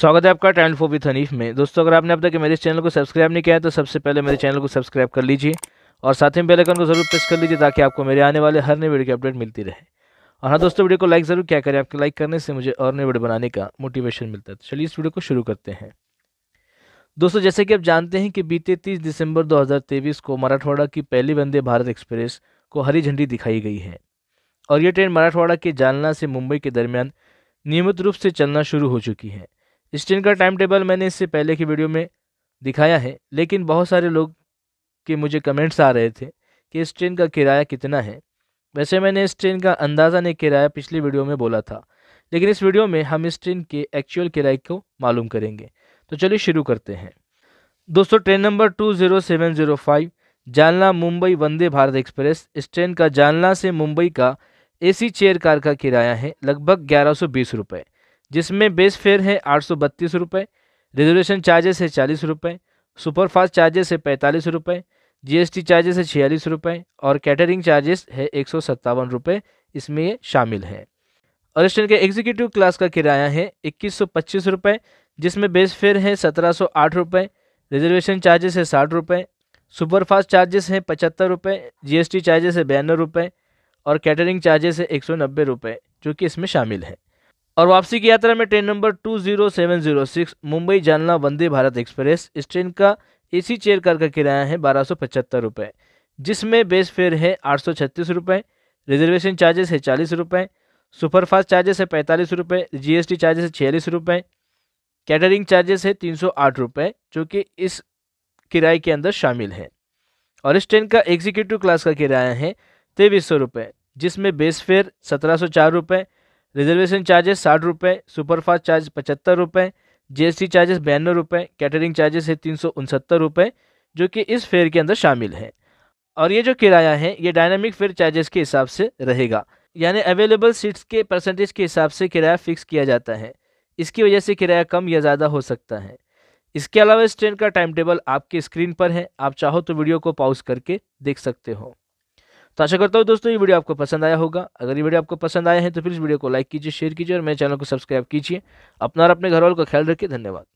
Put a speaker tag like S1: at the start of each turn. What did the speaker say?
S1: स्वागत है आपका ट्रैवल फोबिथ हनीफ में दोस्तों अगर आपने अब तक मेरे चैनल को सब्सक्राइब नहीं किया है तो सबसे पहले मेरे चैनल को सब्सक्राइब कर लीजिए और साथ ही बेल आइकन को जरूर प्रेस कर लीजिए ताकि आपको मेरे आने वाले हर नए वीडियो की अपडेट मिलती रहे और हाँ दोस्तों वीडियो को लाइक ज़रूर क्या करें आपके लाइक करने से मुझे और नए वीडियो बनाने का मोटिवेशन मिलता है तो चलिए इस वीडियो को शुरू करते हैं दोस्तों जैसे कि आप जानते हैं कि बीते 30 दिसंबर 2023 को मराठवाड़ा की पहली वंदे भारत एक्सप्रेस को हरी झंडी दिखाई गई है और ये ट्रेन मराठवाड़ा के जालना से मुंबई के दरमियान नियमित रूप से चलना शुरू हो चुकी है स्टेन का टाइम टेबल मैंने इससे पहले की वीडियो में दिखाया है लेकिन बहुत सारे लोग के मुझे कमेंट्स आ रहे थे कि इस ट्रेन का किराया कितना है वैसे मैंने इस ट्रेन का अंदाज़ा नहीं किराया पिछली वीडियो में बोला था लेकिन इस वीडियो में हम इस ट्रेन के एक्चुअल किराए को मालूम करेंगे तो चलिए शुरू करते हैं दोस्तों train number two zero seven zero five Jalna Mumbai Vande Bharat express इस ट्रेन का जालना से मुंबई का एसी चेयर कार का किराया है लगभग ग्यारह सौ बीस रुपये जिसमें बेस फेयर है आठ सौ बत्तीस रुपये रिजर्वेशन चार्जेस है चालीस रुपये सुपरफास्ट चार्जेस है पैंतालीस रुपये जीएसटी चार्जेस है छियालीस रुपये और कैटरिंग चार्जेस है एक सौ सत्तावन रुपये इसमें ये शामिल है अरेस्टन के एग्जीक्यूटिव क्लास का किराया है इक्कीस सौ पच्चीस रुपये जिसमें बेस फेयर है सत्रह सौ आठ रुपये रिजर्वेशन चार्जेस है साठ रुपये सुपरफास्ट चार्जेस हैं पचहत्तर रुपये जीएसटी चार्जेस है बयानवे रुपये और कैटरिंग चार्जेस है एक सौ नब्बे रुपये जो कि इसमें शामिल है और वापसी की यात्रा में train number 20706 Mumbai Jalna Vande Bharat express इस ट्रेन का एसी चेयर कार का किराया है बारह सौ पचहत्तर रुपये जिसमें बेस फेयर है आठ सौ छत्तीस रुपये रिजर्वेशन चार्जेस है चालीस रुपये सुपरफास्ट चार्जेस है पैंतालीस रुपये जीएसटी चार्जेस है छियालीस रुपये कैटरिंग चार्जेस है तीन सौ आठ रुपये जो कि इस किराए के अंदर शामिल है और इस ट्रेन का एग्जीक्यूटिव क्लास का किराया है तेईस सौ रुपये जिसमें बेस फेयर सत्रह सौ चार रुपये रिजर्वेशन चार्जेस साठ रुपये सुपरफास्ट चार्ज पचहत्तर रुपये जीएसटी चार्जेस बयानवे रुपये कैटरिंग चार्जेस है तीन सौ उनसत्तर रुपये जो कि इस फेयर के अंदर शामिल है और ये जो किराया है ये डायनामिक फेयर चार्जेस के हिसाब से रहेगा यानी अवेलेबल सीट्स के परसेंटेज के हिसाब से किराया फिक्स किया जाता है इसकी वजह से किराया कम या ज़्यादा हो सकता है इसके अलावा इस ट्रेन का टाइम टेबल आपके स्क्रीन पर है आप चाहो तो वीडियो को पॉज करके देख सकते हो तो आशा करता हूँ दोस्तों ये वीडियो आपको पसंद आया होगा अगर ये वीडियो आपको पसंद आया है तो फिर इस वीडियो को लाइक कीजिए शेयर कीजिए और मेरे चैनल को सब्सक्राइब कीजिए अपना और अपने घर वालों का ख्याल रखिए धन्यवाद